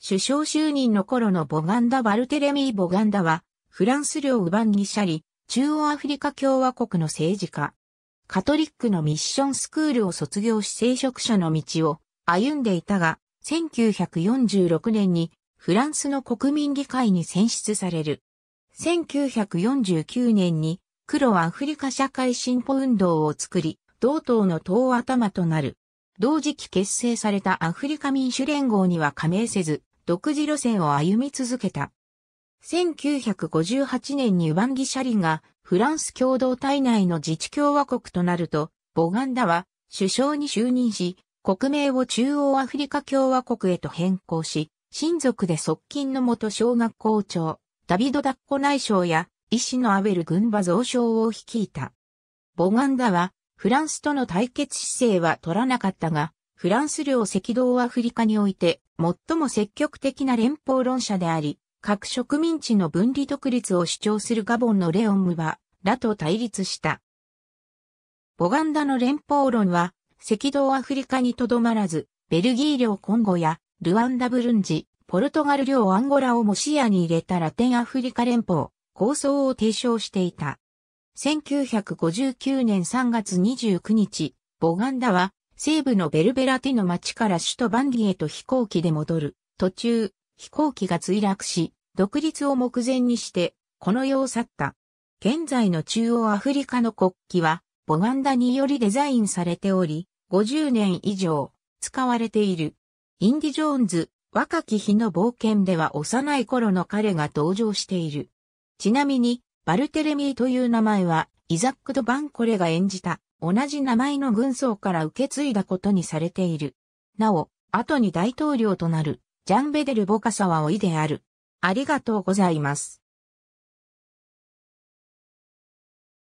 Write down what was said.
首相就任の頃のボガンダ・バルテレミー・ボガンダは、フランス領ウバンギシャリ、中央アフリカ共和国の政治家。カトリックのミッションスクールを卒業し聖職者の道を歩んでいたが、1946年にフランスの国民議会に選出される。1949年に黒アフリカ社会進歩運動を作り、同党の党頭となる。同時期結成されたアフリカ民主連合には加盟せず、独自路線を歩み続けた。1958年にウバンギシャリがフランス共同体内の自治共和国となると、ボガンダは首相に就任し、国名を中央アフリカ共和国へと変更し、親族で側近の元小学校長、ダビド・ダッコ内相や医師のアベル・軍馬増相を率いた。ボガンダはフランスとの対決姿勢は取らなかったが、フランス領赤道アフリカにおいて最も積極的な連邦論者であり、各植民地の分離独立を主張するガボンのレオンムバらと対立した。ボガンダの連邦論は、赤道アフリカにとどまらず、ベルギー領コンゴや、ルワンダブルンジ、ポルトガル領アンゴラをも視野に入れたラテンアフリカ連邦、構想を提唱していた。1959年3月29日、ボガンダは西部のベルベラティの町から首都バンディへと飛行機で戻る。途中、飛行機が墜落し、独立を目前にして、この世を去った。現在の中央アフリカの国旗は、ボガンダによりデザインされており、50年以上、使われている。インディ・ジョーンズ、若き日の冒険では幼い頃の彼が登場している。ちなみに、バルテレミーという名前は、イザック・ド・バンコレが演じた、同じ名前の軍曹から受け継いだことにされている。なお、後に大統領となる、ジャンベデル・ボカサは老いである。ありがとうございます。